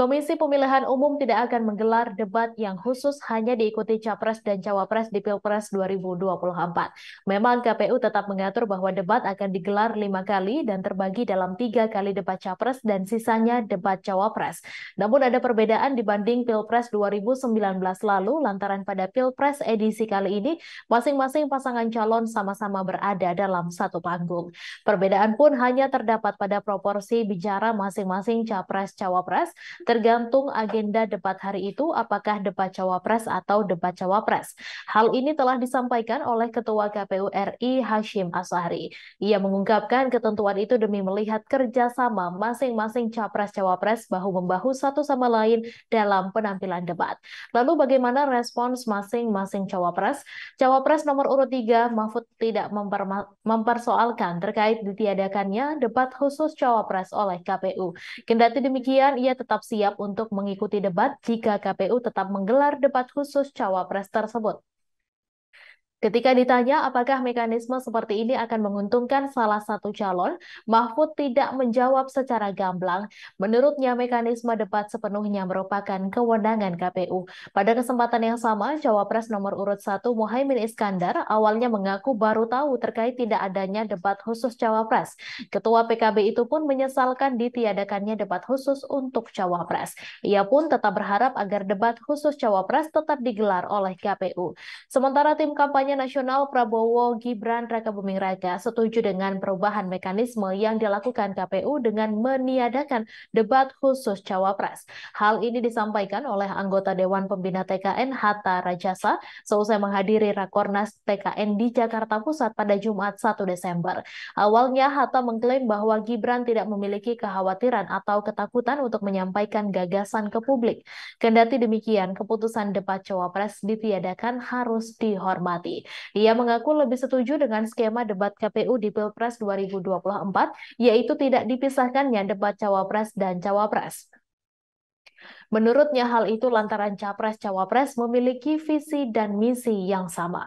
Komisi Pemilihan Umum tidak akan menggelar debat yang khusus hanya diikuti Capres dan Cawapres di Pilpres 2024. Memang KPU tetap mengatur bahwa debat akan digelar lima kali dan terbagi dalam tiga kali debat Capres dan sisanya debat Cawapres. Namun ada perbedaan dibanding Pilpres 2019 lalu lantaran pada Pilpres edisi kali ini masing-masing pasangan calon sama-sama berada dalam satu panggung. Perbedaan pun hanya terdapat pada proporsi bicara masing-masing Capres-Cawapres tergantung agenda debat hari itu apakah debat cawapres atau debat cawapres. Hal ini telah disampaikan oleh Ketua KPU RI Hashim Asari. Ia mengungkapkan ketentuan itu demi melihat kerjasama masing-masing capres-cawapres bahu-membahu satu sama lain dalam penampilan debat. Lalu bagaimana respons masing-masing cawapres? Cawapres nomor urut 3 Mahfud tidak mempersoalkan terkait ditiadakannya debat khusus cawapres oleh KPU. Kendati demikian, ia tetap siap siap untuk mengikuti debat jika KPU tetap menggelar debat khusus cawapres tersebut. Ketika ditanya apakah mekanisme seperti ini akan menguntungkan salah satu calon, Mahfud tidak menjawab secara gamblang. Menurutnya mekanisme debat sepenuhnya merupakan kewenangan KPU. Pada kesempatan yang sama, Cawapres nomor urut 1 Muhaimin Iskandar awalnya mengaku baru tahu terkait tidak adanya debat khusus Cawapres. Ketua PKB itu pun menyesalkan ditiadakannya debat khusus untuk Cawapres. Ia pun tetap berharap agar debat khusus Cawapres tetap digelar oleh KPU. Sementara tim kampanye kampanye nasional Prabowo Gibran Raka Buming Raka setuju dengan perubahan mekanisme yang dilakukan KPU dengan meniadakan debat khusus cawapres. Hal ini disampaikan oleh anggota Dewan Pembina TKN Hatta Rajasa seusai menghadiri Rakornas TKN di Jakarta Pusat pada Jumat 1 Desember. Awalnya Hatta mengklaim bahwa Gibran tidak memiliki kekhawatiran atau ketakutan untuk menyampaikan gagasan ke publik. Kendati demikian, keputusan debat cawapres ditiadakan harus dihormati. Ia Dia mengaku lebih setuju dengan skema debat KPU di Pilpres 2024, yaitu tidak dipisahkannya debat cawapres dan cawapres. Menurutnya hal itu lantaran capres-cawapres memiliki visi dan misi yang sama.